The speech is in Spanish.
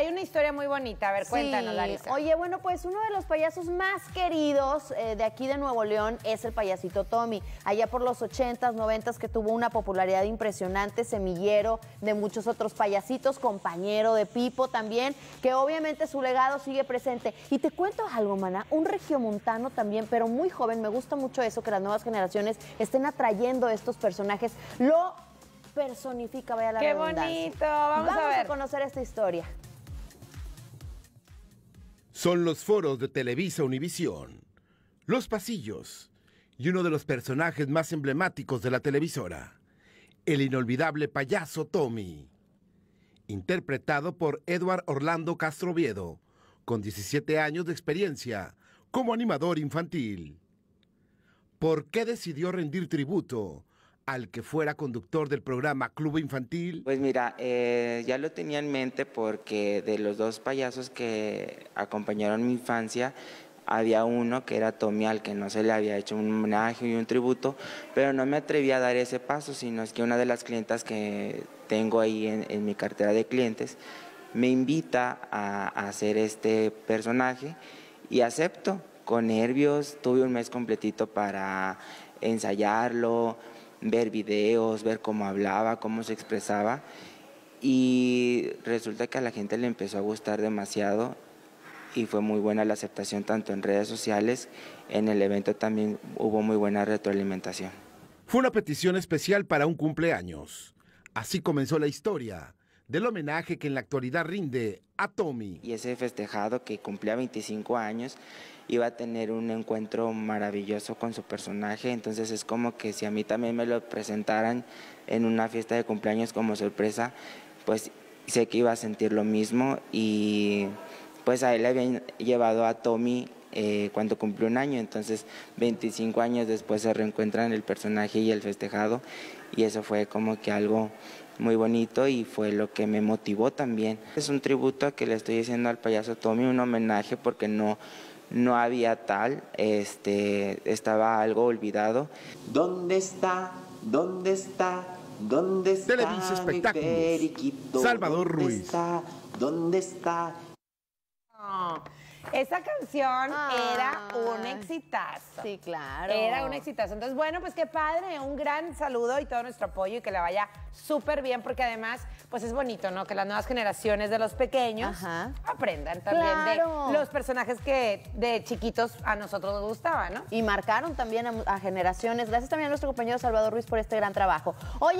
hay una historia muy bonita. A ver, cuéntanos, sí. Oye, bueno, pues uno de los payasos más queridos eh, de aquí de Nuevo León es el payasito Tommy. Allá por los 80s, 90s, que tuvo una popularidad impresionante, semillero de muchos otros payasitos, compañero de Pipo también, que obviamente su legado sigue presente. Y te cuento algo, mana, un regiomontano también, pero muy joven. Me gusta mucho eso, que las nuevas generaciones estén atrayendo estos personajes. Lo personifica, vaya la Qué bonito, vamos, a, ver. a conocer esta historia son los foros de Televisa Univisión, los pasillos y uno de los personajes más emblemáticos de la televisora, el inolvidable payaso Tommy, interpretado por Edward Orlando Castroviedo, con 17 años de experiencia como animador infantil. ¿Por qué decidió rendir tributo al que fuera conductor del programa Club Infantil? Pues mira, eh, ya lo tenía en mente porque de los dos payasos que acompañaron mi infancia, había uno que era Tommy al que no se le había hecho un homenaje y un tributo, pero no me atreví a dar ese paso, sino es que una de las clientas que tengo ahí en, mi cartera de clientes me invita a, a hacer este personaje y acepto. Con nervios, tuve un mes completito para ensayarlo, ver videos, ver cómo hablaba, cómo se expresaba. Y resulta que a la gente le empezó a gustar demasiado y fue muy buena la aceptación tanto en redes sociales, en el evento también hubo muy buena retroalimentación. Fue una petición especial para un cumpleaños. Así comenzó la historia del homenaje que en la actualidad rinde a Tommy. Y ese festejado que cumplía 25 años iba a tener un encuentro maravilloso con su personaje, entonces es como que si a mí también me lo presentaran en una fiesta de cumpleaños como sorpresa, pues sé que iba a sentir lo mismo y pues a él le habían llevado a Tommy eh, cuando cumplió un año, entonces 25 años después se reencuentran el personaje y el festejado y eso fue como que algo muy bonito y fue lo que me motivó también. Es un tributo que le estoy haciendo al payaso Tommy, un homenaje porque no, no había tal, este, estaba algo olvidado. ¿Dónde está? ¿Dónde está? ¿Dónde está? Televisa Espectáculos. Salvador Ruiz. ¿Dónde está? ¿Dónde está? Esa canción era un ah, exitazo. Sí, claro. Era un exitazo. Entonces, bueno, pues qué padre, un gran saludo y todo nuestro apoyo y que la vaya súper bien, porque además, pues es bonito, ¿no? Que las nuevas generaciones de los pequeños aprendan también de los personajes que de chiquitos a nosotros nos gustaban, ¿no? Y marcaron también a, a generaciones. Gracias también a nuestro compañero Salvador Ruiz por este gran trabajo. Oye,